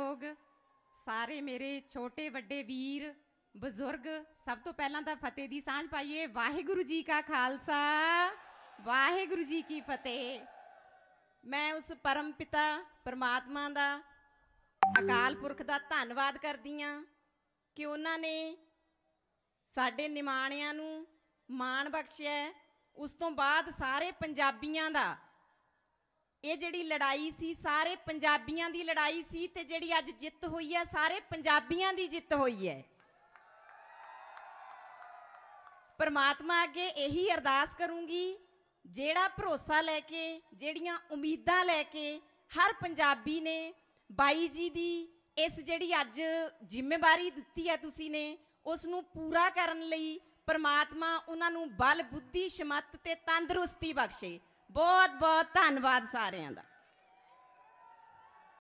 ਲੋਗ ਸਾਰੇ ਮੇਰੇ ਛੋਟੇ ਵੱਡੇ ਵੀਰ ਬਜ਼ੁਰਗ ਸਭ ਤੋਂ ਪਹਿਲਾਂ ਤਾਂ ਫਤਿਹ ਦੀ ਸਾਂਝ ਪਾਈਏ ਵਾਹਿਗੁਰੂ ਜੀ ਕਾ ਖਾਲਸਾ ਵਾਹਿਗੁਰੂ ਜੀ ਕੀ ਫਤਿਹ ਮੈਂ ਉਸ ਪਰਮ ਪਿਤਾ ਪਰਮਾਤਮਾ ਦਾ ਅਕਾਲ ਪੁਰਖ ਦਾ ਧੰਨਵਾਦ ਕਰਦੀ ਆ ਕਿ ਉਹਨਾਂ ਨੇ ਸਾਡੇ ਨਿਮਾਣਿਆਂ ਨੂੰ ਮਾਣ ਬਖਸ਼ਿਆ ਉਸ ਤੋਂ ਬਾਅਦ ਸਾਰੇ ਪੰਜਾਬੀਆਂ ਦਾ ਇਹ ਜਿਹੜੀ ਲੜਾਈ ਸੀ ਸਾਰੇ ਪੰਜਾਬੀਆਂ ਦੀ ਲੜਾਈ ਸੀ ਤੇ ਜਿਹੜੀ ਅੱਜ ਜਿੱਤ ਹੋਈ ਹੈ ਸਾਰੇ ਪੰਜਾਬੀਆਂ ਦੀ ਜਿੱਤ ਹੋਈ ਹੈ ਪਰਮਾਤਮਾ ਅੱਗੇ ਇਹੀ ਅਰਦਾਸ ਕਰੂੰਗੀ ਜਿਹੜਾ ਭਰੋਸਾ ਲੈ ਕੇ ਜਿਹੜੀਆਂ ਉਮੀਦਾਂ ਲੈ ਕੇ ਹਰ ਪੰਜਾਬੀ ਨੇ ਬਾਈ ਜੀ ਦੀ ਇਸ ਜਿਹੜੀ ਅੱਜ ਜ਼ਿੰਮੇਵਾਰੀ ਦਿੱਤੀ ਹੈ ਤੁਸੀਂ ਨੇ ਉਸ ਨੂੰ ਪੂਰਾ ਕਰਨ ਲਈ ਪਰਮਾਤਮਾ ਉਹਨਾਂ ਨੂੰ ਬਲ ਬੁੱਧੀ ਸ਼ਮਤ ਤੇ ਤੰਦਰੁਸਤੀ ਬਖਸ਼ੇ ਬਹੁਤ ਬਹੁਤ ਧੰਨਵਾਦ ਸਾਰਿਆਂ ਦਾ